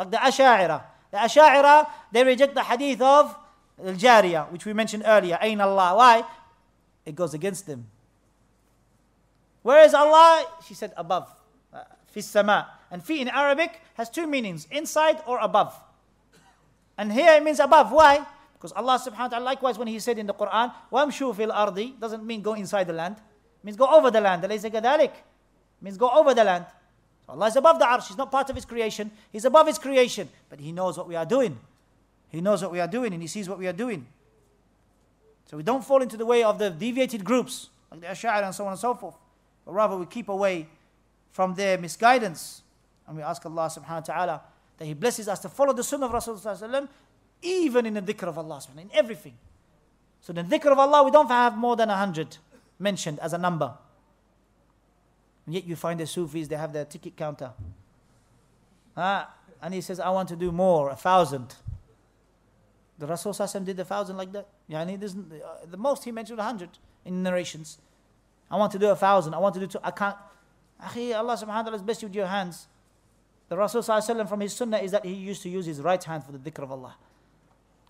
like the Asha'ira. The Asha'ira, they reject the hadith of Al Jariyah, which we mentioned earlier, Ain Allah. Why? It goes against them. Where is Allah? She said above. Uh, fi sama. And fi in Arabic has two meanings inside or above. And here it means above. Why? Because Allah subhanahu wa ta'ala, likewise, when He said in the Quran, Wamshu fil ardi, doesn't mean go inside the land, it means go over the land. It means go over the land. Allah is above the arsh. He's not part of His creation. He's above His creation. But He knows what we are doing. He knows what we are doing and He sees what we are doing. So we don't fall into the way of the deviated groups, like the ash'ar and so on and so forth. But rather we keep away from their misguidance. And we ask Allah subhanahu wa ta'ala that He blesses us to follow the sunnah of Rasulullah even in the dhikr of Allah, in everything. So the dhikr of Allah, we don't have more than 100 mentioned as a number. And yet you find the Sufis, they have their ticket counter. Ah, and he says, I want to do more, a thousand. The Rasul did a thousand like that. Yeah, and he does uh, the most he mentioned a hundred in narrations. I want to do a thousand. I want to do two. I can't. Akhi, Allah subhanahu wa ta'ala has blessed you with your hands. The Rasul from his sunnah is that he used to use his right hand for the dhikr of Allah.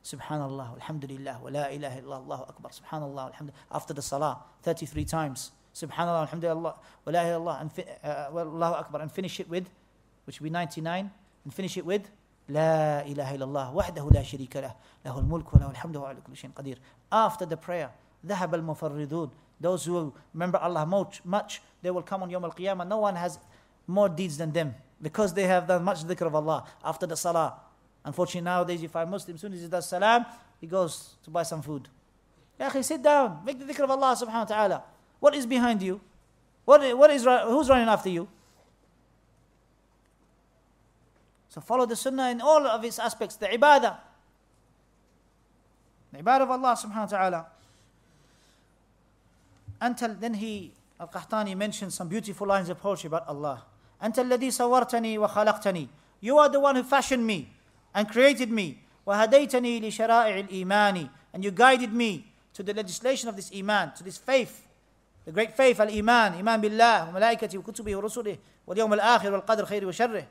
Subhanallah, alhamdulillah, wa la ilaha illallah, Akbar, subhanallah, alhamdulillah. After the salah, 33 times. Subhanallah, Alhamdulillah, Wa Allah, and fi- uh, uh Allahu Akbar, and finish it with, which will be 99, and finish it with, لا إله إلا الله وحده لا شريك له له الملك وله الحمد وهو كل شيء قدير After the prayer, ذهب المفردون Those who remember Allah much, much they will come on Yom Al-Qiyamah. No one has more deeds than them because they have done much dhikr of Allah after the salah. Unfortunately, nowadays, if a Muslim, as soon as he does salam, he goes to buy some food. أخي, sit down, make the dhikr of Allah subhanahu wa ta'ala. What is behind you? What, what is, who's running after you? So follow the sunnah in all of its aspects, the ibadah. The ibadah of Allah subhanahu wa ta'ala. Until then he, Al-Qahtani mentioned some beautiful lines of poetry about Allah. Until الذي صورتني وخلقتني You are the one who fashioned me and created me. وهديتني لشرائع الإيمان And you guided me to the legislation of this iman, to this faith. the great faith al-iman iman billah wa malaikati wa kutubihi wa rusulihi wa yawm al-akhir wal qadr khairi wa sharrih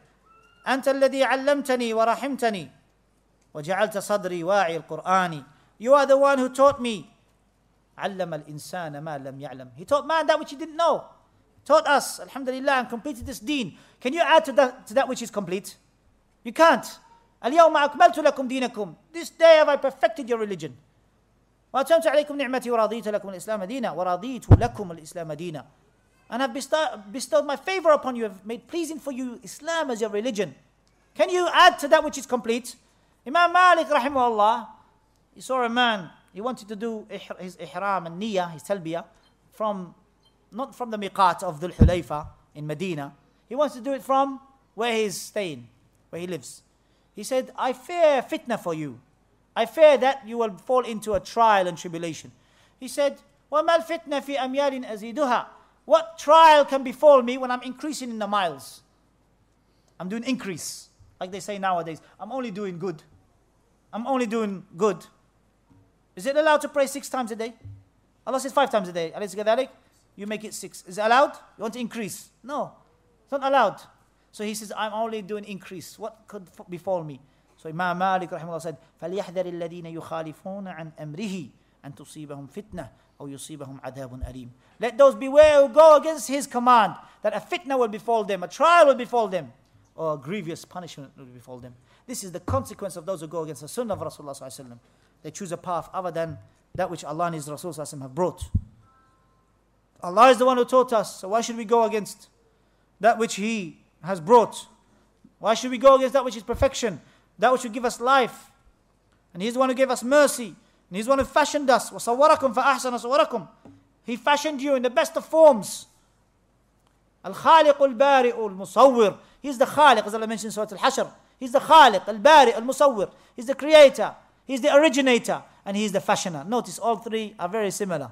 anta alladhi 'allamtani wa rahimtani wa ja'alta sadri wa'i al-qur'ani you are the one who taught me 'allama al-insana ma lam ya'lam he taught man that which he didn't know taught us alhamdulillah and completed this deen can you add to that to that which is complete you can't this day have I perfected your religion وأتممت عليكم نعمتي ورضيت لكم الإسلام دينا ورضيت لكم الإسلam دينا and have bestowed my favor upon you, have made pleasing for you Islam as your religion. Can you add to that which is complete? Imam Malik, rahimahullah, he saw a man, he wanted to do his ihram and niyyah, his talbiyah, from, not from the miqat of Dhul Hulayfa in Medina. He wants to do it from where he's staying, where he lives. He said, I fear fitna for you. I fear that you will fall into a trial and tribulation. He said, وَمَا الْفِتْنَةِ فِي أَمْيَالٍ أَزِيدُهَا What trial can befall me when I'm increasing in the miles? I'm doing increase, like they say nowadays. I'm only doing good. I'm only doing good. Is it allowed to pray six times a day? Allah says five times a day. You make it six. Is it allowed? You want to increase? No, it's not allowed. So he says, I'm only doing increase. What could befall me? So Imam Malik rahimahullah said, فَلْيَحْذَرِ الَّذِينَ يُخَالِفُونَ عَنْ أَمْرِهِ أَنْ تُصِيبَهُمْ فِتْنَةٌ أَوْ يُصِيبَهُمْ عَذَابٌ أَلِيمٌ Let those beware who go against his command, that a fitna will befall them, a trial will befall them, or a grievous punishment will befall them. This is the consequence of those who go against the sunnah of Rasulullah They choose a path other than that which Allah and His Rasul have brought. Allah is the one who taught us, so why should we go against that which He has brought? Why should we go against that which is perfection? That which will give us life. And He's the one who gave us mercy. And He's the one who fashioned us. وَصَوَّرَكُمْ فَأَحْسَنَ He fashioned you in the best of forms. Al-Khalik al-Barik الخالق al المصور He's the Khalik. as Allah mentioned in Surah Al-Hashr He's the Al-Barik خالق al المصور He's the creator He's the originator and He's the fashioner Notice all three are very similar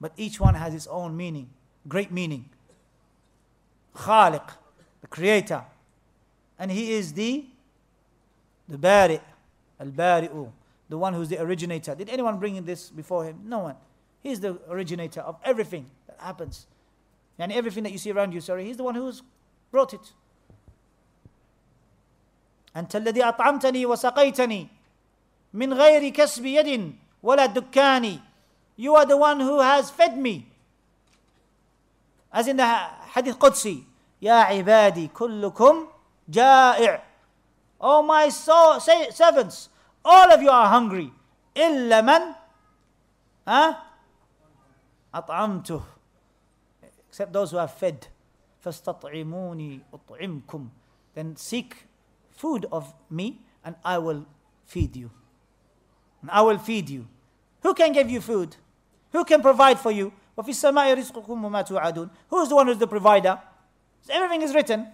but each one has its own meaning great meaning Khalik, the creator and He is the the Bari, Al Bari'u, the one who's the originator. Did anyone bring in this before him? No one. He's the originator of everything that happens. And everything that you see around you, sorry, he's the one who's brought it. أنت الذي أطعمتني وسقيتني من غير كسب يد ولا دكان You are the one who has fed me. As in the hadith Qudsi, يا عبادي كلكم جائع Oh my soul, say, servants, all of you are hungry. Illa man huh? Except those who are fed. فَاسْتَطْعِمُونِي أُطْعِمْكُمْ Then seek food of me and I will feed you. And I will feed you. Who can give you food? Who can provide for you? وَفِي السَّمَاءِ رِزْقُكُمْ وَمَا تُوعَدُونَ Who is the one who is the provider? So everything is written.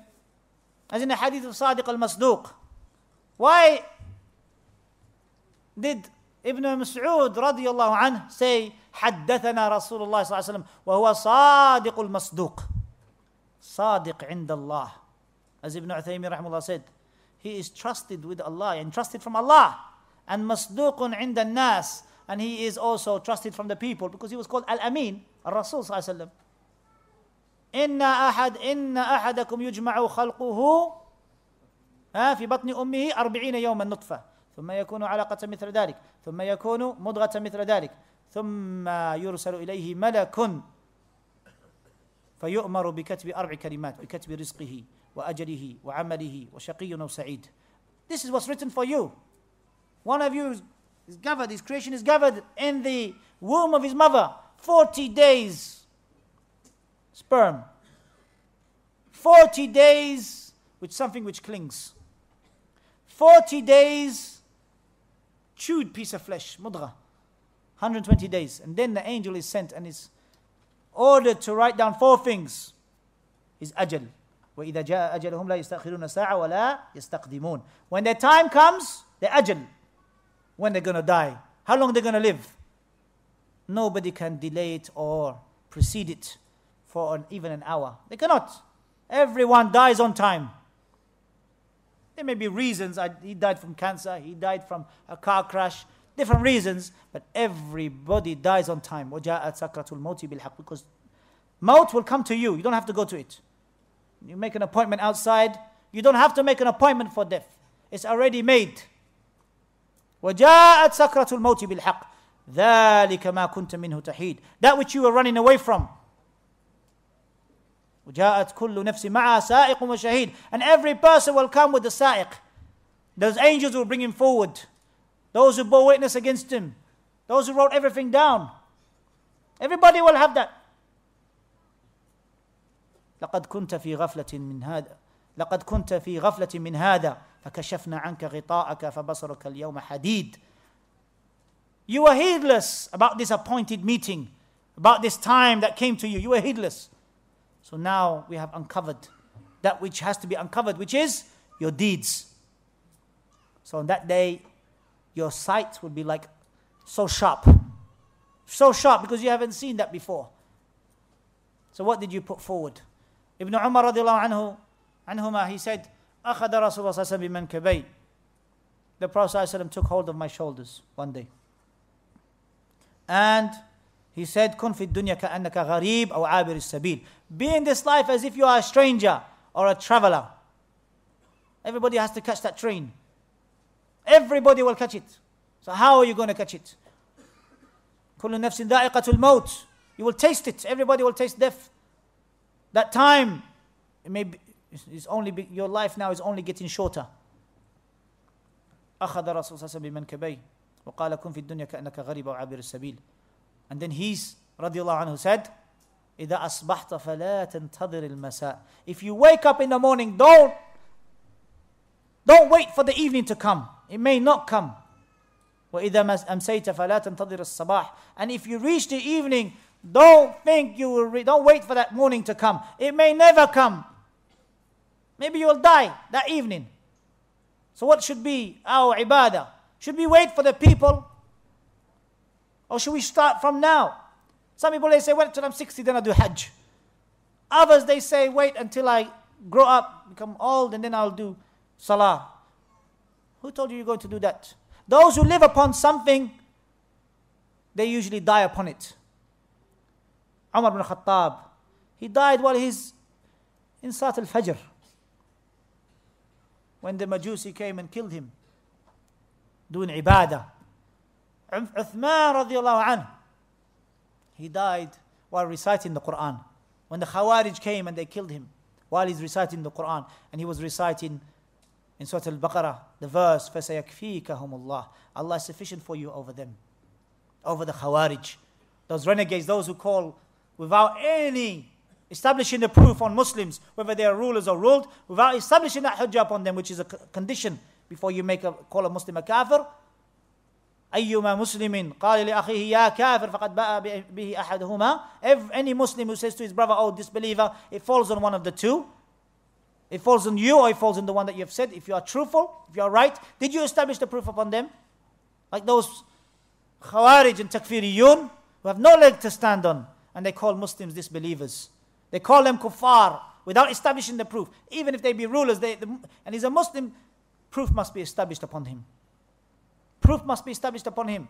As in the hadith of Sadiq al-Masduq. Why did Ibn Mas'ud radiallahu anhu say, حدثنا رسول الله صلى الله عليه وسلم وهو صادق المصدوق صادق عند الله as Ibn رحمه الله said he is trusted with Allah and trusted from Allah and مصدوق عند الناس and he is also trusted from the people because he was called Al-Amin الرسول صلى الله عليه وسلم إن أحد إن أحدكم يجمع خلقه في بطن أمه أربعين يوما نطفة ثم يكون علقة مثل ذلك ثم يكون مضغة مثل ذلك ثم يرسل إليه ملك فيؤمر بكتب أربع كلمات بكتب رزقه وأجله وعمله وشقي أو سعيد This is what's written for you. One of you is gathered, his creation is gathered in the womb of his mother. 40 days sperm. 40 days with something which clings. 40 days chewed piece of flesh, mudra, 120 days. And then the angel is sent and is ordered to write down four things his ajal. When their time comes, the ajal, when they're going to die, how long they're going to live. Nobody can delay it or precede it for an, even an hour. They cannot. Everyone dies on time. There may be reasons. I, he died from cancer, he died from a car crash, different reasons, but everybody dies on time. Because maut will come to you. You don't have to go to it. You make an appointment outside. You don't have to make an appointment for death. It's already made. وَجَاءَتْ سَكْرَةُ الْمَوْتِ بِالْحَقِّ ذَلِكَ مَا كُنْتَ مِنْهُ تَحِيدٌ That which you were running away from. وَجَاءَتْ كُلُّ نَفْسٍ مَعَهَا سَائِقٌ وَشَهِيدٌ And every person will come with the sa'iq. Those angels will bring him forward. Those who bore witness against him. Those who wrote everything down. Everybody will have that. لقد كنت في غفلة من هذا لقد كنت في غفلة من هذا فكشفنا عنك غطاءك فبصرك اليوم حديد You were heedless about this appointed meeting, about this time that came to you. You were heedless. So now we have uncovered that which has to be uncovered, which is your deeds. So on that day, your sight will be like so sharp. So sharp because you haven't seen that before. So what did you put forward? Ibn Umar anhu, anhuma, he said, أخذ رسول الله صلى الله عليه وسلم The Prophet took hold of my shoulders one day. And he said, Kun fi dunya gharib aw abir sabil. Be in this life as if you are a stranger or a traveler. Everybody has to catch that train. Everybody will catch it. So how are you going to catch it? كل نفس ذائقة الموت. You will taste it. Everybody will taste death. That time, it may be, it's only your life now is only getting shorter. أخذ الرسول صلى الله عليه وسلم بمنكبيه وقال كن في الدنيا كأنك غريب أو عابر السبيل. And then he's, radiallahu anhu, said, إِذَا أَصْبَحْتَ فَلَا تَنْتَظِرِ الْمَسَاءِ If you wake up in the morning, don't, don't wait for the evening to come. It may not come. وَإِذَا أَمْسَيْتَ فَلَا تَنْتَظِرِ الصَّبَاحِ And if you reach the evening, don't think you will, re- don't wait for that morning to come. It may never come. Maybe you will die that evening. So what should be our ibadah? Should we wait for the people or should we start from now? Some people they say, wait until I'm 60, then I'll do Hajj. Others they say, wait until I grow up, become old, and then I'll do Salah. Who told you you're going to do that? Those who live upon something, they usually die upon it. Umar ibn Khattab, he died while he's in Sat al Fajr when the Majusi came and killed him doing ibadah. Uthman الله عنه. he died while reciting the Quran. When the Khawarij came and they killed him while he's reciting the Quran, and he was reciting in Surah Al Baqarah the verse, فَسَيَكْفِيكَهُمُ اللَّهِ Allah is sufficient for you over them, over the Khawarij. Those renegades, those who call without any establishing the proof on Muslims, whether they are rulers or ruled, without establishing that hijab on them, which is a condition before you make a, call a Muslim a kafir, أيما مسلم قال لأخيه يا كافر فقد باء به أحدهما If any Muslim who says to his brother, oh disbeliever, it falls on one of the two. It falls on you or it falls on the one that you have said. If you are truthful, if you are right, did you establish the proof upon them? Like those Khawarij and Takfiriyun who have no leg to stand on and they call Muslims disbelievers. They call them kuffar without establishing the proof. Even if they be rulers, they, the, and he's a Muslim, proof must be established upon him. Proof must be established upon him.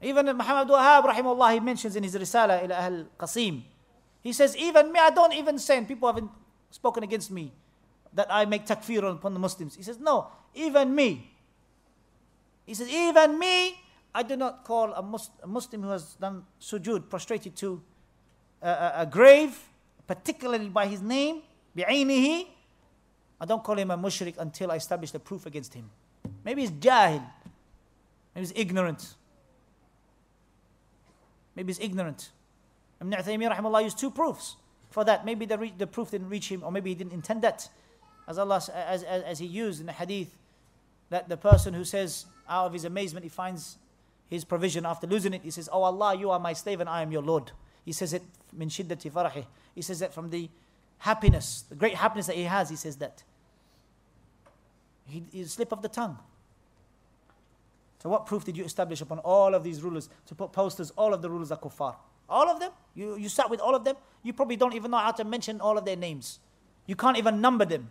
Even Muhammad Wahab, rahimahullah, he mentions in his Risala ila Ahl Qasim, he says, even me, I don't even send, people haven't spoken against me, that I make takfir upon the Muslims. He says, no, even me. He says, even me, I do not call a, Muslim who has done sujud prostrated to a, a, a grave, particularly by his name, bi'ainihi, I don't call him a mushrik until I establish the proof against him. Maybe he's jahil. Maybe he's ignorant. Maybe he's ignorant. Ibn Uthaymeen rahimahullah used two proofs for that. Maybe the, the proof didn't reach him or maybe he didn't intend that. As Allah, as, as, as he used in the hadith, that the person who says out of his amazement he finds his provision after losing it, he says, Oh Allah, you are my slave and I am your Lord. He says it min shiddati farahi. He says that from the happiness, the great happiness that he has, he says that. He, he slip of the tongue. So what proof did you establish upon all of these rulers to put posters? All of the rulers are kuffar. All of them? You, you sat with all of them? You probably don't even know how to mention all of their names. You can't even number them.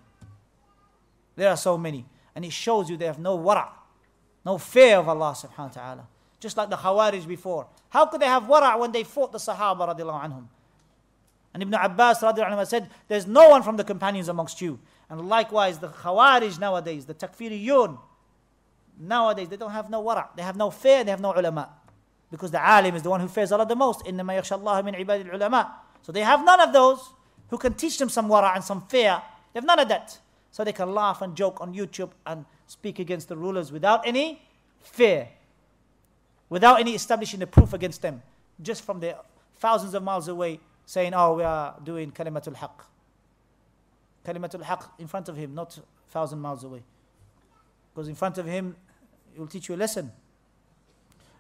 There are so many. And it shows you they have no wara, no fear of Allah subhanahu wa ta'ala. Just like the Khawarij before. How could they have wara when they fought the Sahaba radiallahu anhum? And Ibn Abbas radiallahu anhu said, There's no one from the companions amongst you and likewise, the Khawarij nowadays, the Takfiriyun, nowadays, they don't have no wara, they have no fear, they have no ulama. Because the alim is the one who fears Allah the most. in the اللَّهُ So they have none of those who can teach them some wara and some fear. They have none of that. So they can laugh and joke on YouTube and speak against the rulers without any fear, without any establishing a proof against them, just from the thousands of miles away saying, oh, we are doing kalimatul haqq. Kalimatul Haqq in front of him, not thousand miles away. Because in front of him, he will teach you a lesson.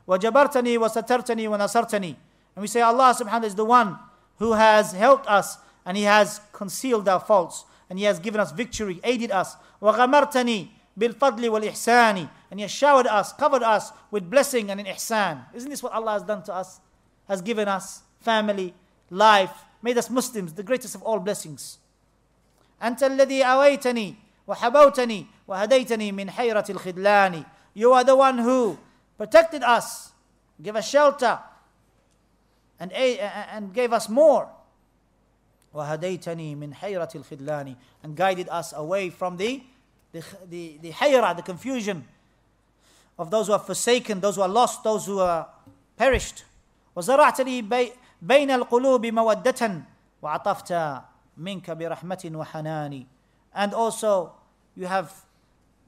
وَجَبَرْتَنِي وَسَتَرْتَنِي وَنَصَرْتَنِي And we say Allah subhanahu wa ta'ala is the one who has helped us and He has concealed our faults and He has given us victory, aided us. وَغَمَرْتَنِي بِالْفَضْلِ وَالْإِحْسَانِ And He has showered us, covered us with blessing and in ihsan. Isn't this what Allah has done to us? Has given us family, life, made us Muslims, the greatest of all blessings. أنت الذي أويتني وحبوتني وهديتني من حيرة الخذلان You are the one who protected us, gave us shelter, and, and gave us more. وهديتني من حيرة الخذلان and guided us away from the the, the, the حيرة, the confusion of those who are forsaken, those who are lost, those who are perished. وزرعت لي بين القلوب مودة وعطفت minka bi rahmatin wa hanani. And also, you have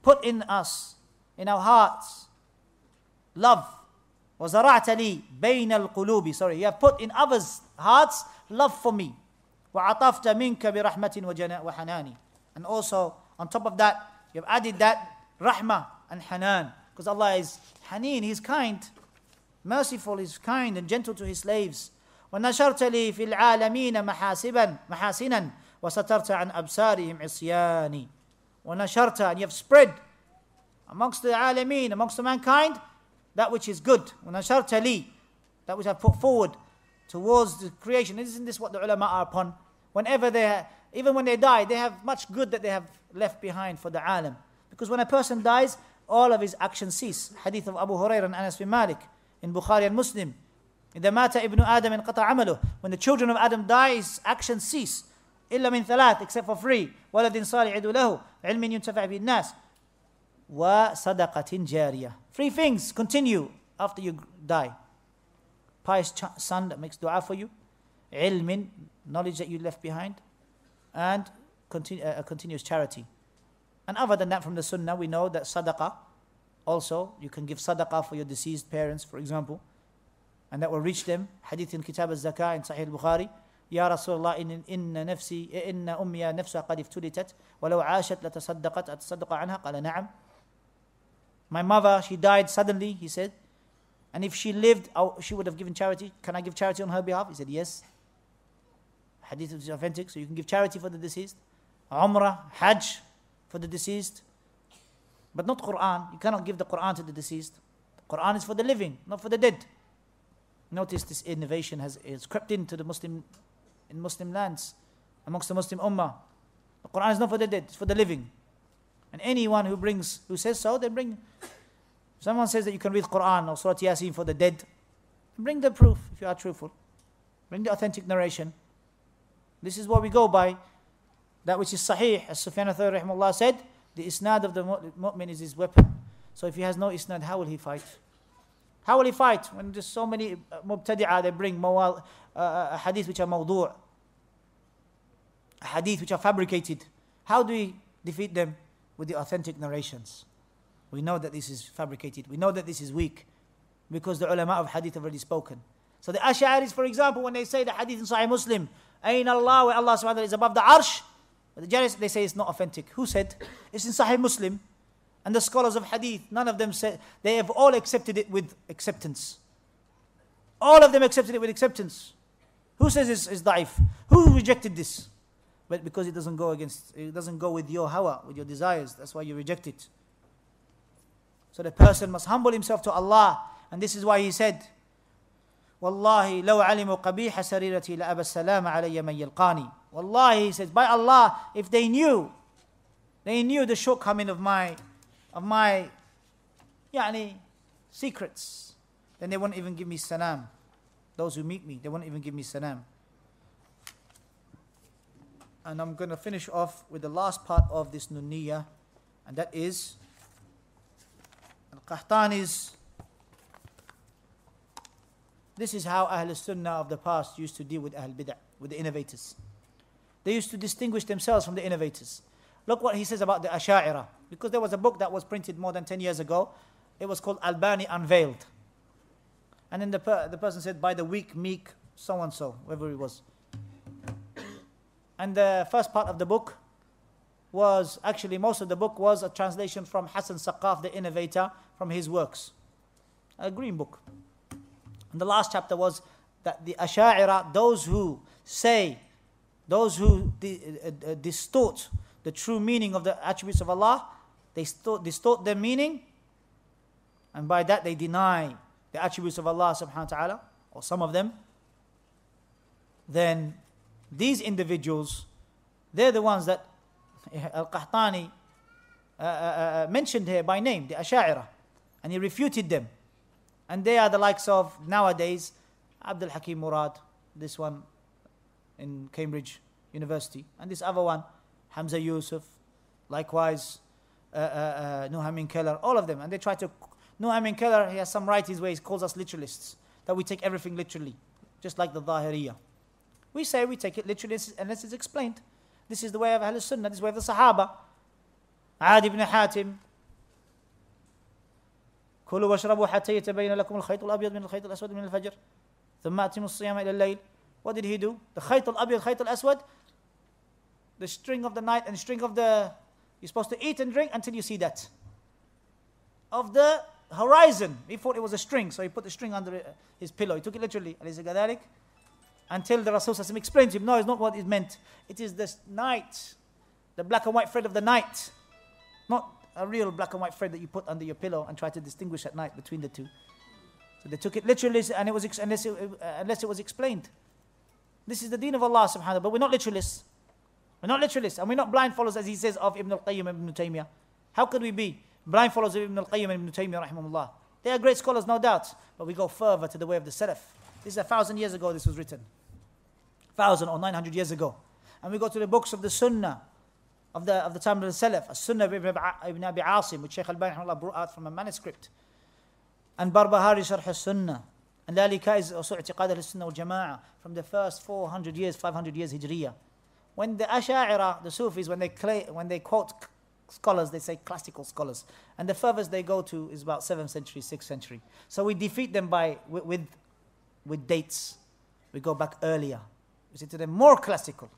put in us, in our hearts, love. وزرعت لي بين القلوب sorry you have put in others hearts love for me وعطفت منك برحمة وحناني and also on top of that you have added that rahmah and hanan because Allah is hanin he's kind merciful he's kind and gentle to his slaves ونشرت لي في العالمين محاسبا محاسنا وسترت عن أبصارهم عصياني ونشرت and you have spread amongst the alamin, amongst the mankind, that which is good. ونشرت لي that which I put forward towards the creation. Isn't this what the ulama are upon? Whenever they, even when they die, they have much good that they have left behind for the alam. Because when a person dies, all of his actions cease. Hadith of Abu Hurairah and Anas bin Malik in Bukhari and Muslim. إذا مات ابن آدم انقطع عمله. When the children of Adam dies, actions cease. إلا من ثلاث except for three. ولد صالح يدعو له. علم ينتفع به الناس. وصدقة جارية. Three things continue after you die. Pious son that makes dua for you. علم, knowledge that you left behind. And uh, a uh, continuous charity. And other than that, from the sunnah, we know that sadaqah also, you can give sadaqah for your deceased parents, for example and that will reach them. Hadith in Kitab al-Zakah in Sahih al-Bukhari. Ya Rasulullah, الله إن, Nafsi نفسي إن Nafsa Qad Iftulitat. افتلتت ولو عاشت لتصدقت قال نعم My mother, she died suddenly, he said. And if she lived, oh, she would have given charity. Can I give charity on her behalf? He said, yes. Hadith is authentic, so you can give charity for the deceased. Umrah, Hajj for the deceased. But not Quran. You cannot give the Quran to the deceased. The Quran is for the living, not for the dead. Notice this innovation has crept into the Muslim in Muslim lands, amongst the Muslim Ummah. The Quran is not for the dead, it's for the living. And anyone who brings who says so, they bring someone says that you can read Quran or Surah Yasin for the dead, bring the proof if you are truthful. Bring the authentic narration. This is what we go by. That which is sahih, as Sufyan al said, the isnad of the mu'min is his weapon. So if he has no isnad, how will he fight? How will he fight when there's so many uh, mubtadi'ah they bring mawal, uh, uh, hadith which are mawdu' hadith which are fabricated. How do we defeat them? With the authentic narrations. We know that this is fabricated. We know that this is weak because the ulama of hadith have already spoken. So the Ash'aris, for example, when they say the hadith in Sahih Muslim, Ain Allah, where Allah subhanahu wa ta'ala is above the arsh, the Jaris, they say it's not authentic. Who said? It's in Sahih Muslim. And the scholars of hadith, none of them said, they have all accepted it with acceptance. All of them accepted it with acceptance. Who says it's, it's da'if? Who rejected this? But because it doesn't go against, it doesn't go with your hawa, with your desires, that's why you reject it. So the person must humble himself to Allah. And this is why he said, والله لو علموا قبيح سريرتي لأبى السلام علي من يلقاني he says by Allah if they knew they knew the shortcoming of my of my yani, secrets. Then they won't even give me salam. Those who meet me, they won't even give me salam. And I'm going to finish off with the last part of this nuniyah, and that is Al-Qahtani's. This is how Ahl Sunnah of the past used to deal with Ahl Bid'ah, with the innovators. They used to distinguish themselves from the innovators. Look what he says about the Asha'ira. Because there was a book that was printed more than 10 years ago. It was called Albani Unveiled. And then the, per- the person said, by the weak, meek, so and so, whoever he was. And the first part of the book was actually, most of the book was a translation from Hassan Saqaf, the innovator, from his works. A green book. And the last chapter was that the Asha'ira, those who say, those who di- uh, uh, distort the true meaning of the attributes of Allah, they distort, their meaning, and by that they deny the attributes of Allah subhanahu wa ta'ala, or some of them, then these individuals, they're the ones that Al Qahtani uh, uh, uh, uh, mentioned here by name, the Asha'ira, and he refuted them. And they are the likes of nowadays Abdul Hakim Murad, this one in Cambridge University, and this other one Hamza Yusuf, likewise uh, uh, uh Nuhamin Keller, all of them. And they try to, Nuhamin Keller, he has some right where he calls us literalists, that we take everything literally, just like the Zahiriya. We say we take it literally unless it's explained. This is the way of Ahl Sunnah, this is the way of the Sahaba. Adi ibn Hatim, كلوا واشربوا حتى يتبين لكم الخيط الأبيض من الخيط الأسود من الفجر ثم أتموا الصيام إلى الليل What did he do? The خيط al خيط الأسود. al the string of the night and string of the. You're supposed to eat and drink until you see that. Of the horizon. He thought it was a string, so he put the string under uh, his pillow. He took it literally. Until the Rasul explained to him, no, it's not what it meant. It is this night, the black and white thread of the night, not a real black and white thread that you put under your pillow and try to distinguish at night between the two. So they took it literally, and it was unless it, uh, unless it was explained. This is the deen of Allah subhanahu wa ta'ala, but we're not literalists. We're not literalists and we're not blind followers as he says of Ibn al-Qayyim and Ibn Taymiyyah. How could we be blind followers of Ibn al-Qayyim and Ibn Taymiyyah rahimahullah? They are great scholars, no doubt, but we go further to the way of the Salaf. This is a thousand years ago this was written. Thousand or nine hundred years ago. And we go to the books of the Sunnah, of the, of the time of the Salaf, a sunnah ibn, ibn Abi Asim, which Shaykh al-Bani brought out from a manuscript. And Barbahari Sharh al-Sunnah. And Lalika is also i'tiqad al-Sunnah al jamaah from the first 400 years, 500 years Hijriyah. When the Ash'ara, the Sufis, when they, when they quote scholars, they say classical scholars. And the furthest they go to is about 7th century, 6th century. So we defeat them by, with, with, with dates. We go back earlier. We say to them, more classical.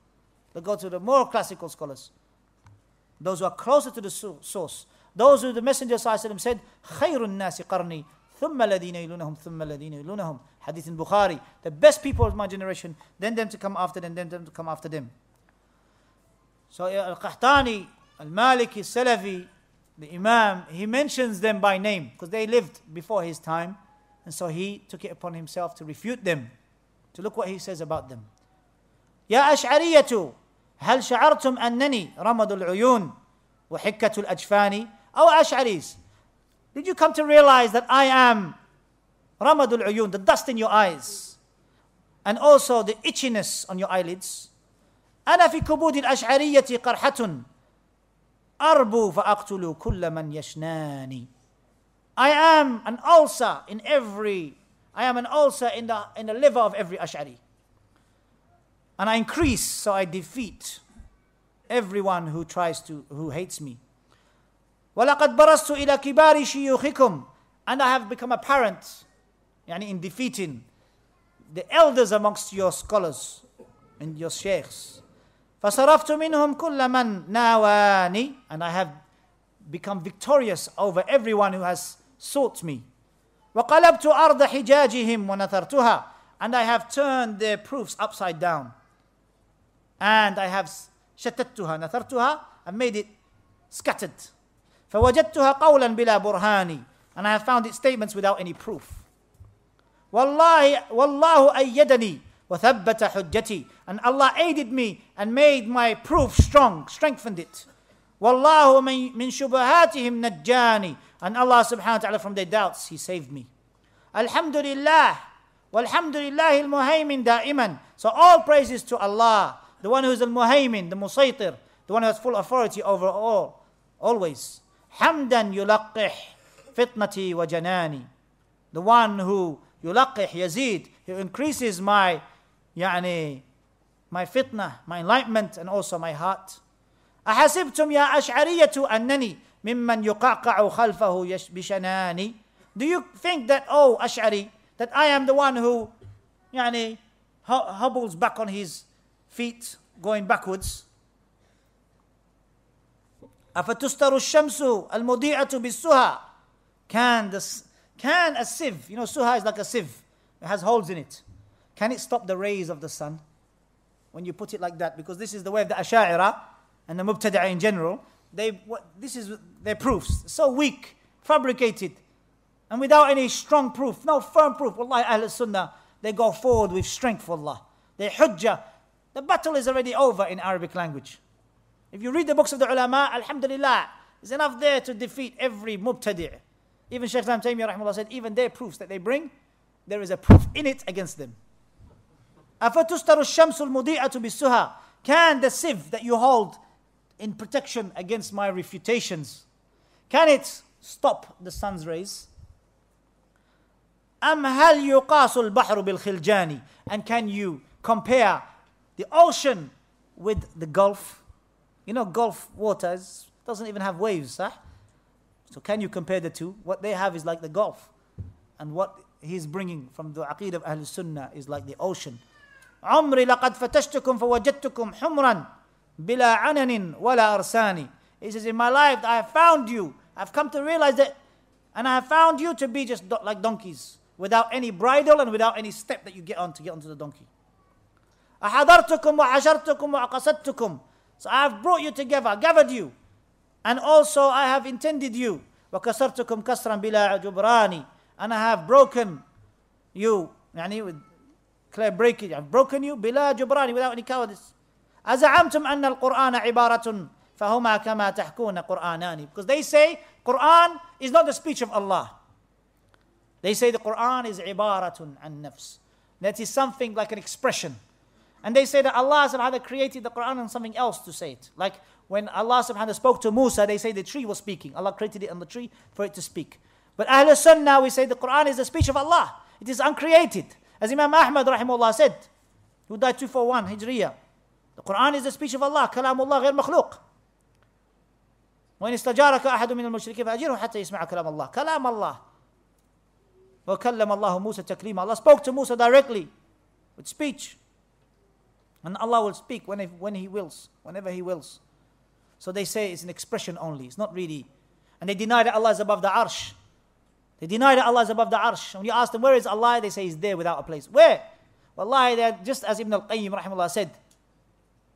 We go to the more classical scholars. Those who are closer to the source. Those who the Messenger وسلم, said, خَيْرُ النَّاسِ قَرْنِي ثُمَّ الَّذِينَ يُلُونَهُم ثُمَّ الَّذِينَ يُلُونَهُم Hadith in Bukhari. The best people of my generation, then them to come after them, then them to come after them. So uh, Al-Qahtani, Al-Maliki, Salafi, the Imam, he mentions them by name because they lived before his time. And so he took it upon himself to refute them. To look what he says about them. Ya يا أشعرية an nani ramadul رمد wa وحكة ajfani? Oh Ash'aris, Did you come to realize that I am ramadul العيون the dust in your eyes and also the itchiness on your eyelids أنا في كبود الأشعرية قرحة أربو فأقتل كل من يشناني I am an ulcer in every I am an ulcer in the in the liver of every Ash'ari and I increase so I defeat everyone who tries to who hates me ولقد برزت إلى كبار شيوخكم and I have become a parent يعني in defeating the elders amongst your scholars and your sheikhs فَصَرَفْتُ مِنْهُمْ كُلَّ مَنْ نَاوَانِي And I have become victorious over everyone who has sought me. وَقَلَبْتُ أَرْضَ حِجَاجِهِمْ وَنَثَرْتُهَا And I have turned their proofs upside down. And I have شتتها نثرتها and made it scattered. فَوَجَدْتُهَا قَوْلًا بِلَا بُرْهَانِ And I have found its statements without any proof. وَاللَّهِ وَاللَّهُ أَيَّدَنِي وَثَبَّتَ حُجَّتِي And Allah aided me and made my proof strong, strengthened it. وَاللَّهُ مِن شُبَهَاتِهِمْ نَجَّانِي And Allah subhanahu wa ta'ala from their doubts, He saved me. Alhamdulillah. Walhamdulillah al-muhaymin So all praises to Allah, the one who is al-muhaymin, the musaytir, the one who has full authority over all, always. Hamdan يُلَقِّحْ fitnati وَجَنَانِيِ The one who يُلَقِّحْ Yazid, who increases my يعني my fitnah, my enlightenment and also my heart. أحسبتم يا أشعرية أنني ممن يقعقع خلفه بشناني Do you think that, oh Ash'ari, that I am the one who يعني hobbles back on his feet, going backwards? أفتستر الشمس المضيئة بالسهى Can, the, can a sieve, you know, suha is like a sieve, it has holes in it. Can it stop the rays of the sun? When you put it like that, because this is the way of the Asha'ira and the Mubtada'a in general, they, what, this is their proofs. So weak, fabricated, and without any strong proof, no firm proof. Wallahi, Ahl Sunnah, they go forward with strength for Allah. They hujjah. The battle is already over in Arabic language. If you read the books of the ulama, alhamdulillah, there's enough there to defeat every mubtadi'. Even Shaykh Islam Taymiyyah said, even their proofs that they bring, there is a proof in it against them. أفتستر الشمس المضيئة بالسها Can the sieve that you hold in protection against my refutations, can it stop the sun's rays? أم هل يقاس البحر بالخلجان And can you compare the ocean with the Gulf? You know, Gulf waters doesn't even have waves, huh? So can you compare the two? What they have is like the Gulf. And what he's bringing from the Aqid of Ahl Sunnah is like the ocean. عمري لقد فتشتكم فوجدتكم حمرا بلا عنن ولا أرساني He says, in my life I have found you. I've come to realize that and I have found you to be just do- like donkeys without any bridle and without any step that you get on to get onto the donkey. أحضرتكم وعشرتكم وعقصدتكم So I have brought you together, gathered you. And also I have intended you. وكسرتكم كسرا بلا جبران And I have broken you يعني with declare breakage. I've broken you bila jubrani without any cowardice. أزعمتم أن القرآن عبارة فهما كما تحكون قرآنان because they say Quran is not the speech of Allah they say the Quran is عبارة عن نفس that is something like an expression and they say that Allah subhanahu wa ta'ala created the Quran and something else to say it like when Allah subhanahu wa ta'ala spoke to Musa they say the tree was speaking Allah created it on the tree for it to speak but Ahl Sunnah we say the Quran is the speech of Allah it is uncreated as Imam Ahmad rahimullah said, who died 241 Hijriya, the Quran is the speech of Allah, kalamullah غير مخلوق. وإن استجارك أحد من المشركين فأجره حتى يسمع كلام الله كلام الله وكلم الله موسى تكليما Allah spoke to Musa directly with speech and Allah will speak when, when He wills whenever He wills so they say it's an expression only it's not really and they deny that Allah is above the arsh they deny that Allah is above the arsh. When you ask them, where is Allah? They say he's there without a place. Where? Wallahi, they there. just as Ibn al-Qayyim rahimahullah said.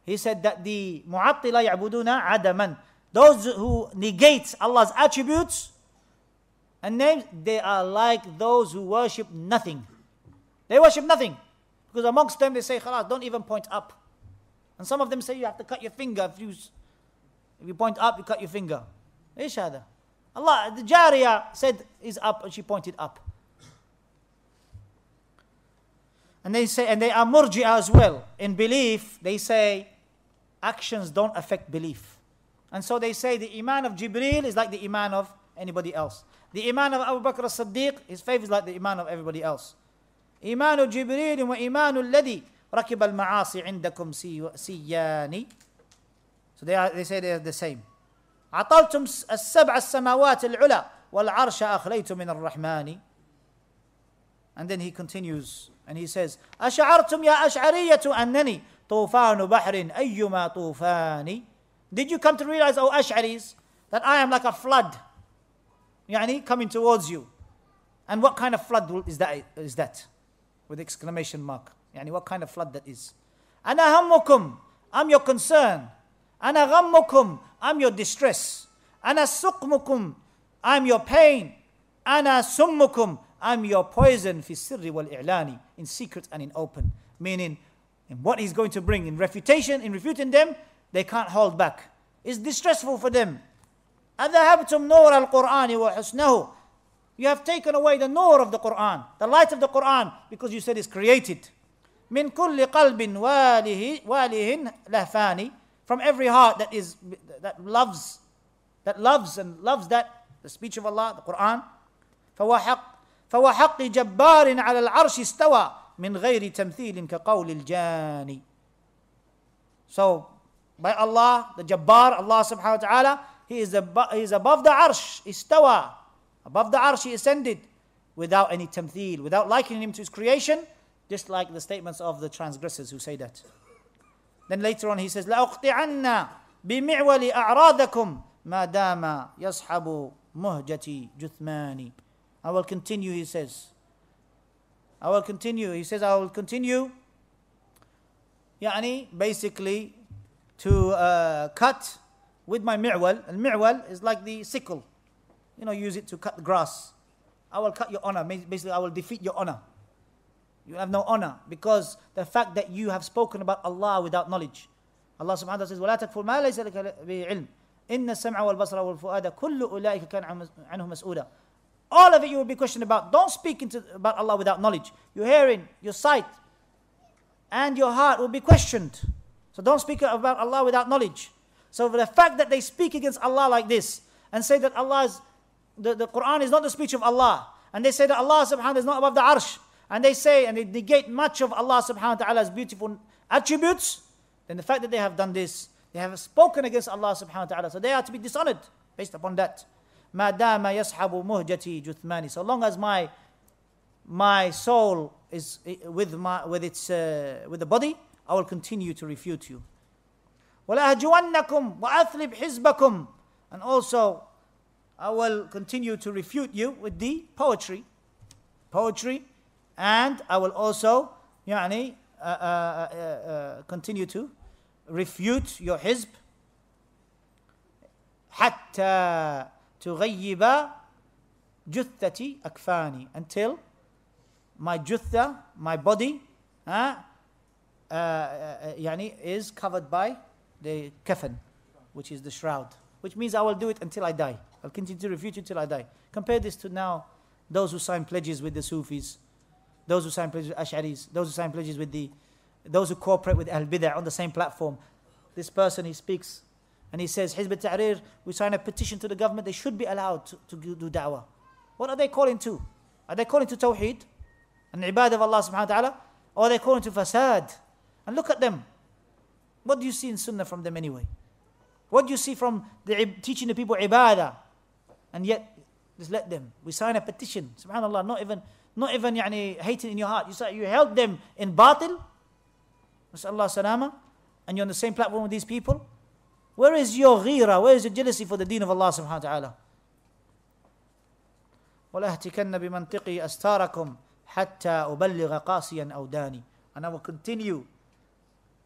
He said that the mu'attila ya'buduna adaman. Those who negate Allah's attributes and names, they are like those who worship nothing. They worship nothing. Because amongst them they say, khalas, don't even point up. And some of them say you have to cut your finger if you, if you point up, you cut your finger. Ishada. Allah, the Jariyah said is up, and she pointed up. And they say, and they are murji'ah as well. In belief, they say actions don't affect belief. And so they say the iman of Jibril is like the iman of anybody else. The iman of Abu Bakr as-Siddiq, his faith is like the iman of everybody else. إيمان جبريل وإيمان الذي ركب المعاصي عندكم سياني So they, are, they say they are the same. أطلتم السبع السماوات العلى والعرش أخليت من الرحمن And then he continues and he says أشعرتم يا أشعرية أنني طوفان بحر أيما طوفان Did you come to realize oh Ash'aris that I am like a flood يعني coming towards you And what kind of flood is that, is that? With exclamation mark. Yani what kind of flood that is. أنا همكم. I'm your concern. Ana ghammukum, I'm your distress. Ana suqmukum, I'm your pain. Ana summukum, I'm your poison fi sirri wal i'lani, in secret and in open. Meaning, in what he's going to bring in refutation, in refuting them, they can't hold back. It's distressful for them. أذهبتم نور القرآن وحسنه You have taken away the nur of the Quran, the light of the Quran, because you said it's created. من كل قلب واله, واله لهفان from every heart that is that loves, that loves and loves that the speech of Allah, the Quran. فوحق فوحق جبار على العرش استوى من غير تمثيل كقول الجاني. So by Allah, the Jabbar, Allah subhanahu wa ta'ala, he is, above, he is above the arsh, istawa. Above the arsh, he ascended without any tamthil, without likening him to his creation, just like the statements of the transgressors who say that. Then later on he says, لَأُقْطِعَنَّ بِمِعْوَلِ أَعْرَاضَكُمْ مَا دَامَ يَصْحَبُ مُهْجَتِي جُثْمَانِ I will continue, he says. I will continue. He says, I will continue. Yani, basically, to uh, cut with my mi'wal. And mi'wal is like the sickle. You know, use it to cut the grass. I will cut your honor. Basically, I will defeat your honor. You have no honor because the fact that you have spoken about Allah without knowledge. Allah subhanahu wa ta'ala says, وَلَا تَكْفُرْ إِنَّ السَّمْعَ وَالْبَصْرَ وَالْفُؤَادَ كُلُّ أُولَٰئِكَ كَانَ عَنْهُ مَسْئُولًا All of it you will be questioned about. Don't speak into, about Allah without knowledge. Your hearing, your sight, and your heart will be questioned. So don't speak about Allah without knowledge. So the fact that they speak against Allah like this and say that Allah is, the, the Quran is not the speech of Allah, and they say that Allah subhanahu wa ta'ala is not above the arsh, and they say and they negate much of Allah subhanahu wa ta'ala's beautiful attributes, then the fact that they have done this, they have spoken against Allah subhanahu wa ta'ala. So they are to be dishonored based upon that. Madama yashabu muhjati juthmani. So long as my my soul is with my with its uh, with the body, I will continue to refute you. وَلَأَهْجُوَنَّكُمْ And also, I will continue to refute you with the poetry. Poetry and I will also يعني, uh, uh, uh, uh, continue to refute your hizb حتى تغيب جثتي أكفاني until my jutha, my body uh, يعني uh, uh, is covered by the kafan which is the shroud which means I will do it until I die I'll continue to refute until I die compare this to now those who sign pledges with the Sufis those who sign pledges with Ash'aris, those who sign pledges with the, those who cooperate with al Bid'ah on the same platform. This person, he speaks and he says, Hizb Tahrir, we sign a petition to the government, they should be allowed to, to do da'wah. What are they calling to? Are they calling to Tawheed and ibadah of Allah subhanahu wa ta'ala? Or are they calling to fasad? And look at them. What do you see in sunnah from them anyway? What do you see from the, teaching the people ibadah? And yet, just let them. We sign a petition. Subhanallah, not even not even يعني, hating in your heart. You, say, you helped them in batil. Allah salama. And you're on the same platform with these people. Where is your ghira? Where is your jealousy for the deen of Allah subhanahu wa ta'ala? ولأهتكن بمنطقي أستاركم حتى أبلغ قاسيا أو داني and I will continue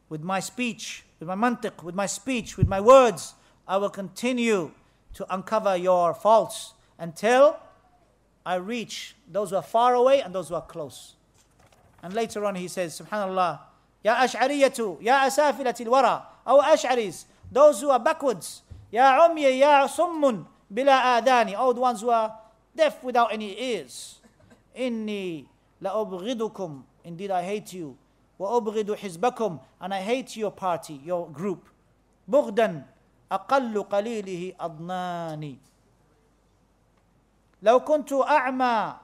with my speech, with my mantiq, with my speech, with my words, I will continue to uncover your faults until I reach those who are far away and those who are close. And later on he says, Subhanallah, Ya Ash'ariyatu, Ya Asafilatil Wara, our Ash'aris, those who are backwards, Ya Umya, Ya Summun, Bila Adani, all the ones who are deaf without any ears. Inni لأبغضكم Indeed I hate you وأبغض حزبكم And I hate your party, your group بغدا أقل قليله أضناني لو كنت أعمى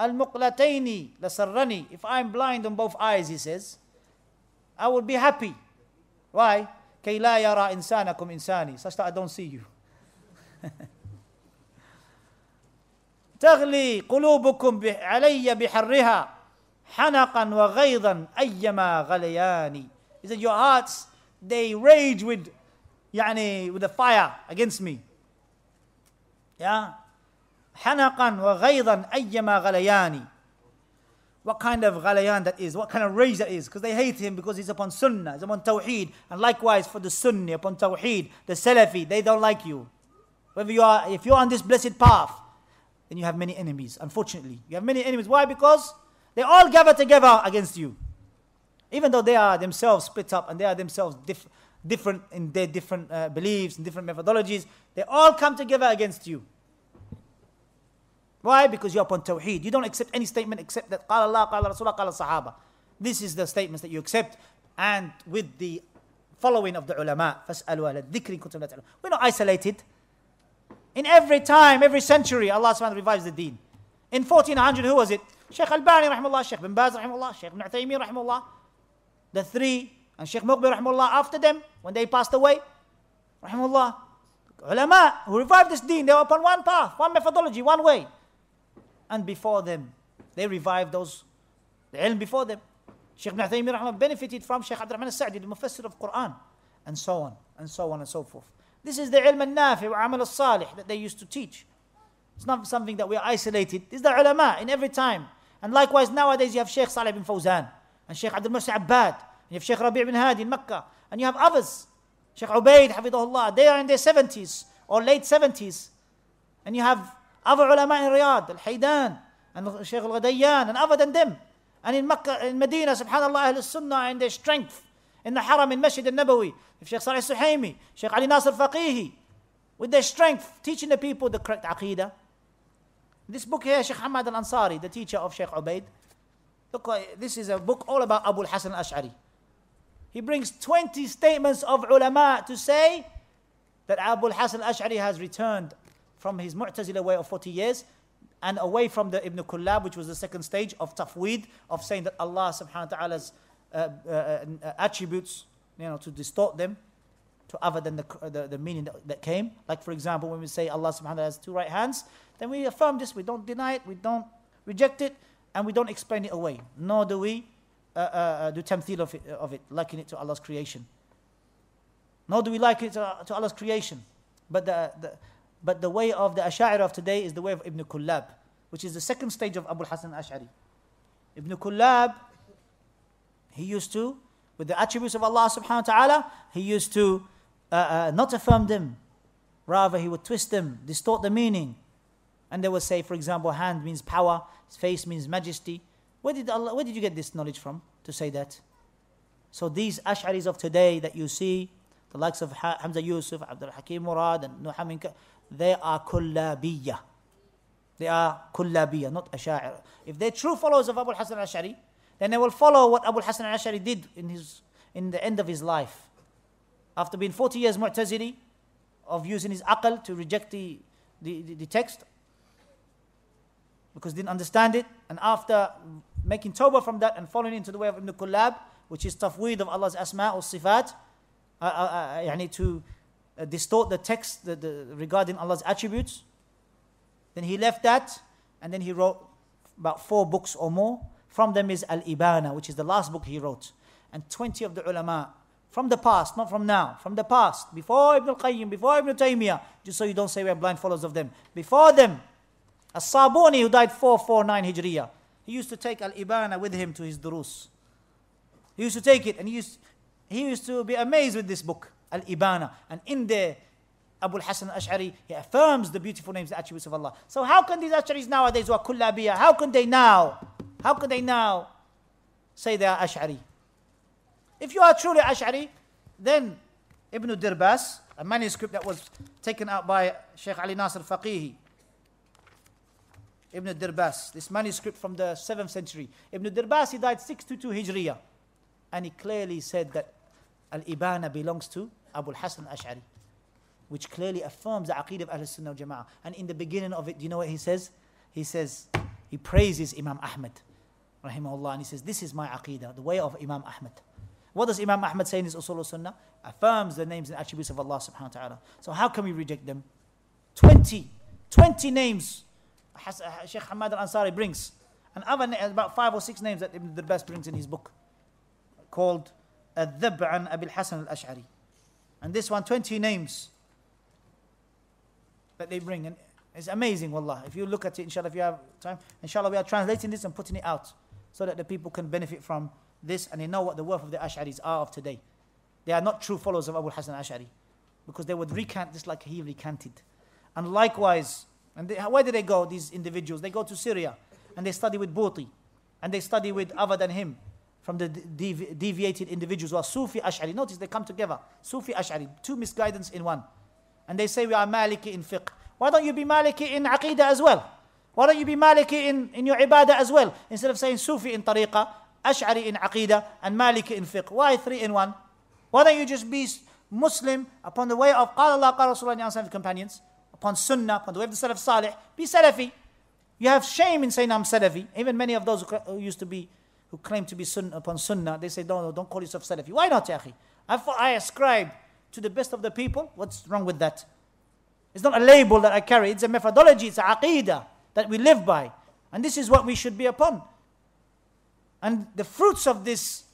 المقلتين لسرني if I'm blind on both eyes he says I will be happy why كي لا يرى إنسانكم إنساني such that I don't see you تغلي قلوبكم علي بحرها حنقا وغيظا أيما غلياني He said your hearts they rage with يعني with the fire against me yeah hanakan wa ghaydan ayyama ghalayani. What kind of ghalayan that is, what kind of rage that is, because they hate him because he's upon sunnah, he's upon tawheed, and likewise for the sunni, upon tawheed, the salafi, they don't like you. Whether you are, if you're on this blessed path, then you have many enemies, unfortunately. You have many enemies. Why? Because they all gather together against you. Even though they are themselves split up and they are themselves different in their different uh, beliefs and different methodologies, they all come together against you. Why? Because you're upon Tawheed. You don't accept any statement except that قال Allah, قال Rasulullah, قال Sahaba. This is the statements that you accept and with the following of the ulama. فَاسْأَلُوا أَهْلَ الذِّكْرِ كُنْتُمْ لَا تَعْلَمُونَ We're not isolated. In every time, every century, Allah subhanahu wa Ta'ala revives the deen. In 1400, who was it? Sheikh Al-Bani, rahimahullah, Sheikh Bin Baz, rahimahullah, Sheikh Ibn Uthaymeen, rahimahullah. The three, and Sheikh Muqbil, rahimahullah, after them, when they passed away, rahimahullah, ulama who revived this deen, they were upon one path, one methodology, one way and before them. They revived those, the ilm before them. Sheikh Ibn Rahman benefited from Sheikh Abdul Rahman al-Sa'di, the Mufassir of Quran, and so on, and so on and so forth. This is the ilm al-nafi wa amal al-salih that they used to teach. It's not something that we are isolated. These are the ulama in every time. And likewise nowadays you have Sheikh Saleh bin Fawzan, and Sheikh Abdul Musa Abbad, and you have Sheikh Rabi' bin Hadi in Mecca, and you have others. Sheikh Ubaid, Hafidahullah, they are in their 70s or late 70s. And you have أضع علماء الرياض الحيدان الشيخ الغديان أن أفضل دم أن المدينة سبحان الله أهل السنة عند strength إن حرم المسجد النبوي الشيخ صالح السحيمي الشيخ علي ناصر فقيهي with their strength teaching the people the correct عقيدة this book here شيخ حماد الأنصاري the teacher of شيخ عبيد Look, this is a book all about أبو الحسن الأشعري he brings 20 statements of علماء to say that أبو الحسن الأشعري has returned from his Mu'tazila way of 40 years and away from the Ibn Kullab, which was the second stage of tafweed, of saying that Allah subhanahu wa ta'ala's uh, uh, uh, attributes, you know, to distort them to other than the, the, the meaning that, that, came. Like, for example, when we say Allah subhanahu wa ta'ala has two right hands, then we affirm this, we don't deny it, we don't reject it, and we don't explain it away, nor do we uh, uh, do tamthil of it, of it, liken it to Allah's creation. Nor do we liken it to, to Allah's creation. But the but the way of the Ash'ari of today is the way of Ibn Kullab, which is the second stage of Abu Hassan Ash'ari. Ibn Kullab, he used to, with the attributes of Allah subhanahu wa ta'ala, he used to uh, uh, not affirm them. Rather, he would twist them, distort the meaning. And they would say, for example, hand means power, face means majesty. Where did, Allah, where did you get this knowledge from to say that? So these Ash'aris of today that you see, the likes of Hamza Yusuf, Abdul Hakim Murad, and Nuhamin, they are kullabiyya. They are kullabiyya, not asha'ir. If they're true followers of Abu Hassan al-Ash'ari, then they will follow what Abu Hassan al-Ash'ari did in, his, in the end of his life. After being 40 years Mu'tazili, of using his aql to reject the, the, the, the text, because didn't understand it, and after making tawbah from that and falling into the way of Ibn Kullab, which is tafweed of Allah's asma or sifat, uh, yani to uh, distort the text the, the, regarding Allah's attributes. Then he left that and then he wrote about four books or more. From them is Al Ibana, which is the last book he wrote. And 20 of the ulama from the past, not from now, from the past, before Ibn Qayyim, before Ibn Taymiyyah, just so you don't say we're blind followers of them, before them, As Sabuni, who died 449 Hijriya, he used to take Al Ibana with him to his durus. He used to take it and he used, he used to be amazed with this book, Al Ibana. And in there, Abu Hassan Ash'ari, he affirms the beautiful names and attributes of Allah. So, how can these Ash'aris nowadays, wa kullabiya, how can they now, how can they now say they are Ash'ari? If you are truly Ash'ari, then Ibn Dirbas, a manuscript that was taken out by Sheikh Ali Nasr Faqihi, Ibn Dirbas, this manuscript from the 7th century. Ibn Dirbas, he died 622 Hijriya. And he clearly said that Al-Ibana belongs to Abu al-Hasan ashari which clearly affirms the Aqid of Ahlul Sunnah wal Jama'ah. And in the beginning of it, do you know what he says? He says, he praises Imam Ahmad, rahimahullah, and he says, this is my Aqidah, the way of Imam Ahmad. What does Imam Ahmad say in his Usul al-Sunnah? Affirms the names and attributes of Allah subhanahu wa ta'ala. So how can we reject them? 20, 20 names uh, Sheikh Hamad al-Ansari brings. And other, about five or six names that Ibn best brings in his book called al عن أبي Abil الأشعري، al-Ash'ari. And this one, 20 names that they bring. And it's amazing, wallah. If you look at it, inshallah, if you have time, inshallah, we are translating this and putting it out so that the people can benefit from this and they know what the worth of the Ash'aris are of today. They are not true followers of Abu Hassan Ash'ari because they would recant just like he recanted. And likewise, and they, where do they go, these individuals? They go to Syria and they study with Bouti and they study with other than him from the devi- deviated individuals who are Sufi Ash'ari. Notice they come together. Sufi Ash'ari, two misguidance in one. And they say we are Maliki in fiqh. Why don't you be Maliki in Aqidah as well? Why don't you be Maliki in, in your ibadah as well? Instead of saying Sufi in tariqah, Ash'ari in Aqidah, and Maliki in fiqh. Why three in one? Why don't you just be Muslim upon the way of Qala Allah, Qala Rasulullah, and companions, upon Sunnah, upon the way of the Salaf Salih? Be Salafi. You have shame in saying I'm Salafi. Even many of those who used to be who claim to be sunnah upon sunnah, they say, no, no, don't call yourself Salafi. Why not, Yahi? I, I ascribe to the best of the people. What's wrong with that? It's not a label that I carry, it's a methodology, it's a aqidah that we live by. And this is what we should be upon. And the fruits of this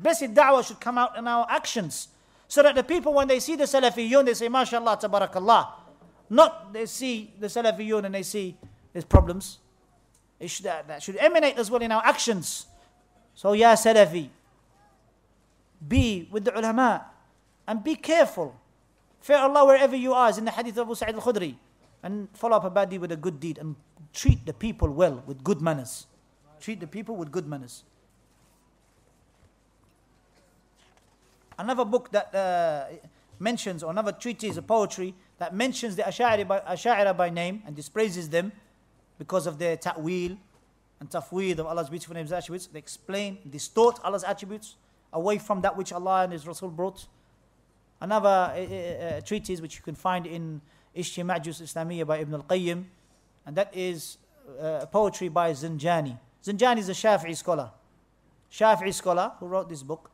blessed da'wah should come out in our actions. So that the people, when they see the Salafiyun, they say, MashaAllah, Tabarakallah. Not they see the Salafiyun and they see there's problems. Should, that should emanate as well in our actions. So, ya Salafi, be with the ulama and be careful. Fear Allah wherever you are, in the hadith of Abu Sa'id al Khudri. And follow up a deed with a good deed and treat the people well with good manners. Treat the people with good manners. Another book that uh, mentions, or another treatise of poetry that mentions the Ash'ari by, by name and dispraises them because of their ta'wil, and tafweed of Allah's beautiful names and attributes, they explain, distort Allah's attributes away from that which Allah and His Rasul brought. Another uh, uh, treatise which you can find in Ishtima' Juz by Ibn al-Qayyim, and that is uh, poetry by Zinjani. Zinjani is a Shafi'i scholar. Shafi'i scholar who wrote this book,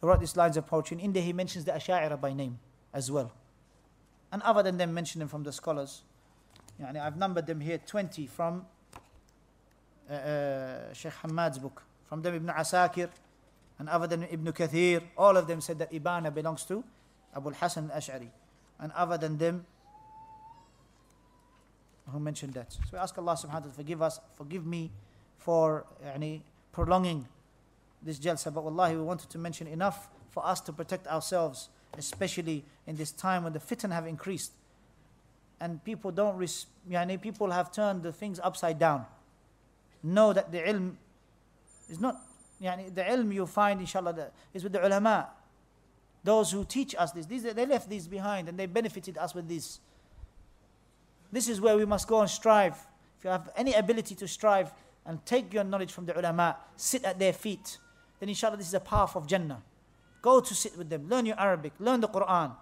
who wrote these lines of poetry. In India he mentions the Ash'ara by name as well. And other than them, mention them from the scholars. Yani I've numbered them here 20 from uh, uh, Sheikh Hamad's book. From them, Ibn Asakir and other than Ibn Kathir. All of them said that Ibana belongs to Abu al-Hasan al-Ash'ari. And other than them, who mentioned that. So we ask Allah subhanahu wa ta'ala forgive us, forgive me for any prolonging this jalsa. But wallahi, we wanted to mention enough for us to protect ourselves, especially in this time when the fitan have increased. And people don't, res- mean, people have turned the things upside down know that the ilm is not, yani the ilm you find, inshallah, is with the ulama. Those who teach us this, these, they left these behind and they benefited us with this. This is where we must go and strive. If you have any ability to strive and take your knowledge from the ulama, sit at their feet, then inshallah this is a path of Jannah. Go to sit with them, learn your Arabic, learn the Quran.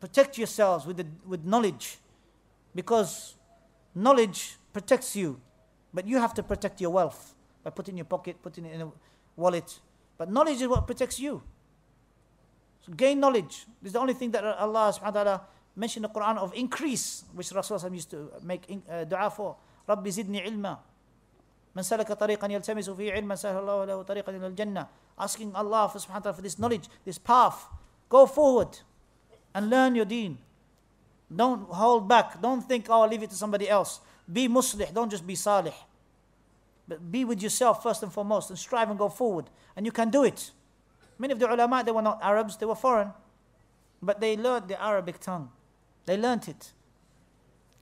Protect yourselves with, the, with knowledge because knowledge protects you but you have to protect your wealth by putting in your pocket, putting it in a wallet. But knowledge is what protects you. So gain knowledge. This is the only thing that Allah subhanahu wa ta'ala mentioned in the Quran of increase, which Rasulullah used to make in, uh, dua for. رَبِّ زِدْنِي عِلْمًا من سلك طريقا يلتمس فيه علما سهل الله له طريقا إلى الجنة asking Allah for, subhanahu wa ta'ala, for this knowledge this path go forward and learn your deen don't hold back don't think oh I'll leave it to somebody else be muslih, don't just be salih. But be with yourself first and foremost and strive and go forward. And you can do it. Many of the ulama, they were not Arabs, they were foreign. But they learned the Arabic tongue. They learnt it.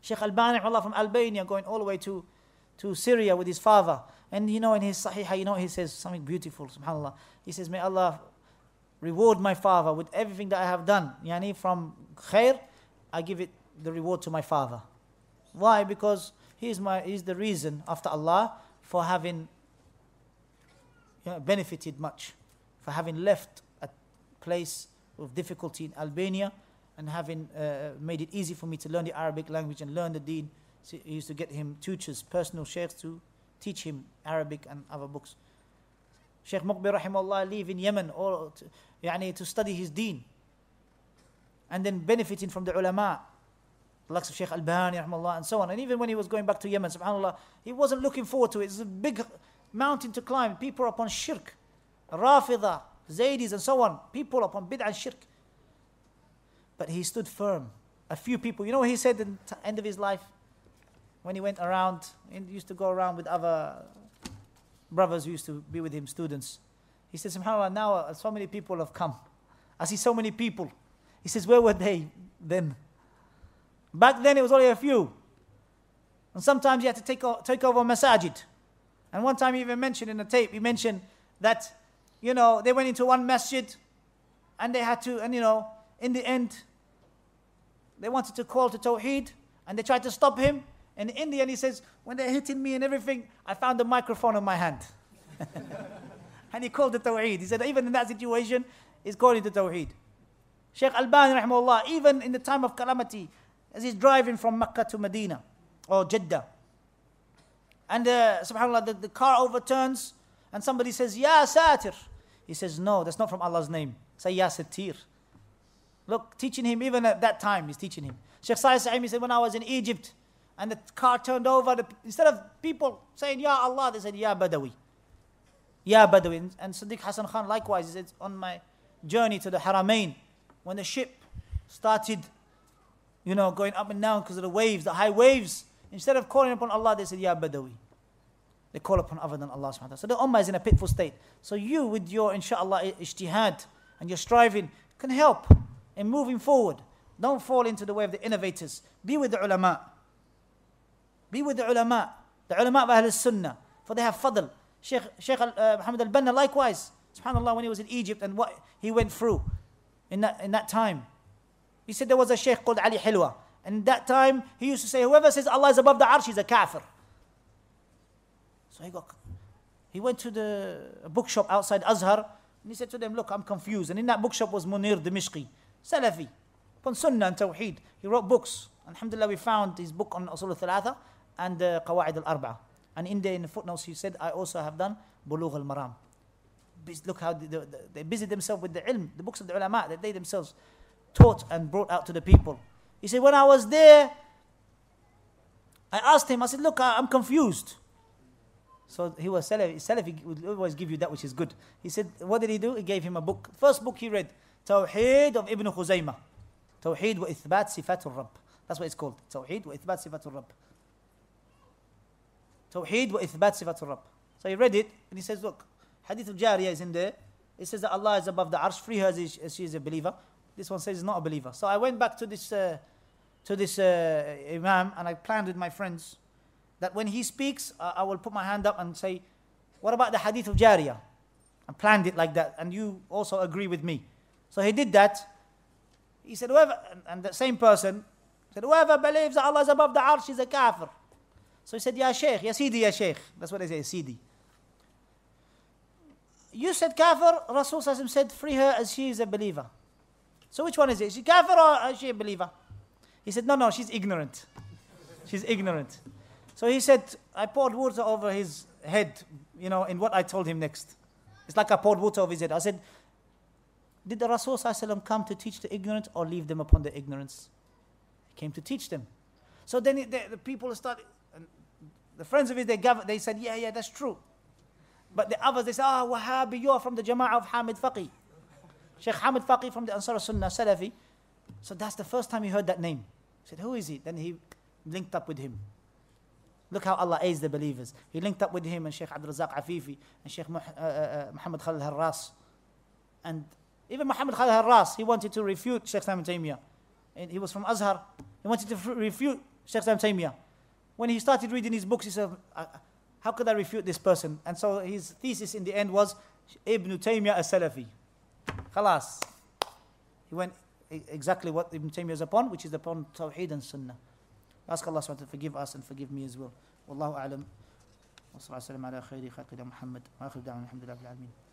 Sheikh Allah from Albania going all the way to, to Syria with his father. And you know in his Sahih, you know he says something beautiful, subhanAllah. He says, May Allah reward my father with everything that I have done. Yani from khair, I give it the reward to my father. Why? Because he's, my, the reason after Allah for having you know, benefited much, for having left a place of difficulty in Albania and having uh, made it easy for me to learn the Arabic language and learn the deen. So he used to get him tutors, personal sheikhs to teach him Arabic and other books. Sheikh Muqbir rahimahullah live in Yemen or to, yani, to study his deen and then benefiting from the ulama the likes of Sheikh Albani, rahmallah, and so on. And even when he was going back to Yemen, subhanAllah, he wasn't looking forward to it. It's a big mountain to climb. People are upon shirk, Rafida, Zaydis, and so on. People upon bid'ah and shirk. But he stood firm. A few people, you know what he said at the end of his life? When he went around, he used to go around with other brothers who used to be with him, students. He said, SubhanAllah, now uh, so many people have come. I see so many people. He says, Where were they then? Back then, it was only a few. And sometimes you had to take, o- take over masajid. And one time, he even mentioned in a tape, he mentioned that, you know, they went into one masjid and they had to, and you know, in the end, they wanted to call to Tawheed and they tried to stop him. And in the end, he says, when they're hitting me and everything, I found the microphone in my hand. and he called the Tawheed. He said, even in that situation, he's calling to Tawheed. Sheikh Al-Bani, rahimahullah, even in the time of calamity, as he's driving from Mecca to Medina or Jeddah. And uh, subhanAllah, the, the car overturns and somebody says, Ya Satir. He says, No, that's not from Allah's name. Say Ya Satir. Look, teaching him, even at that time, he's teaching him. Sheikh Saeed Sa'imi said, When I was in Egypt and the car turned over, the, instead of people saying, Ya Allah, they said, Ya Badawi. Ya Badawi. and Sadiq Hassan Khan likewise, he said, On my journey to the Haramain, when the ship started you know, going up and down because of the waves, the high waves. Instead of calling upon Allah, they said, Ya Badawi. They call upon other than Allah subhanahu wa ta'ala. So the ummah is in a pitiful state. So you, with your inshallah ijtihad and your striving, can help in moving forward. Don't fall into the way of the innovators. Be with the ulama. Be with the ulama. The ulama of Ahl Sunnah. For they have fadl. Sheikh, Sheikh uh, Muhammad al Banna likewise. SubhanAllah, when he was in Egypt and what he went through in that, in that time. He said there was a sheikh called Ali Hilwa. And that time, he used to say, whoever says Allah is above the arsh is a kafir. So he got, he went to the bookshop outside Azhar and he said to them, look, I'm confused. And in that bookshop was Munir Dimishqi, Salafi, upon Sunnah and Tawheed. He wrote books. Alhamdulillah, we found his book on Usul al-Thalatha and uh, Qawaid al arba And in the, in the footnotes, he said, I also have done Bulugh al-Maram. Look how they, they, they busy themselves with the ilm, the books of the ulama, that they themselves taught and brought out to the people. He said, When I was there, I asked him, I said, Look, I'm confused. So he was Salafi. Salafi would always give you that which is good. He said, What did he do? He gave him a book. First book he read, Tawheed of Ibn Khuzaymah. Tawheed wa Ithbat Sifatul Rabb. That's what it's called. Tawheed wa Ithbat Sifatul Rabb. Tawheed wa Ithbat Sifatul Rabb. So he read it and he says, Look, Hadith of Jariyah is in there. It says that Allah is above the arsh, free her as she is a believer. This one says he's not a believer. So I went back to this, uh, to this uh, Imam and I planned with my friends that when he speaks, uh, I will put my hand up and say, What about the hadith of Jariyah? I planned it like that, and you also agree with me. So he did that. He said, Whoever, and the same person said, Whoever believes that Allah is above the arsh is a kafir. So he said, Ya Sheikh, Ya Sidi, Ya Sheikh. That's what I say, Sidi. You said kafir, Rasul said, Free her as she is a believer. So which one is it? Is she kafir or is she a believer? He said, no, no, she's ignorant. She's ignorant. So he said, I poured water over his head, you know, in what I told him next. It's like I poured water over his head. I said, did the Rasulullah come to teach the ignorant or leave them upon their ignorance? He came to teach them. So then the, the, people started, the friends of his, they, gathered, they said, yeah, yeah, that's true. But the others, they said, ah, oh, Wahhabi, you're from the Jama'ah of Hamid Faqih. Sheikh Hamid Faqih from the Ansar Sunnah Salafi. So that's the first time he heard that name. He said, Who is he? Then he linked up with him. Look how Allah aids the believers. He linked up with him and Sheikh Abdul Razak Afifi and Sheikh uh, uh, uh, Muhammad Khalil Harras. And even Muhammad Khalil Harras, he wanted to refute Sheikh Sam Taymiyyah. And he was from Azhar. He wanted to refute Sheikh Sam Taymiyyah. When he started reading his books, he said, How could I refute this person? And so his thesis in the end was Ibn Taymiyyah as Salafi. Khalas. He went exactly what Ibn Taymiyyah is upon, which is upon Tawheed and Sunnah. Ask Allah to forgive us and forgive me as well. Wallahu a'lam. وصلى الله وسلم على خير خلق محمد واخر دعوانا الحمد لله رب العالمين